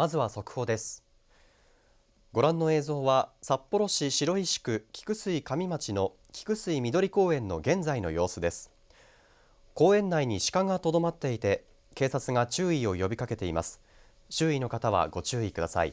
まずは速報ですご覧の映像は札幌市白石区菊水上町の菊水緑公園の現在の様子です公園内に鹿がとどまっていて警察が注意を呼びかけています周囲の方はご注意ください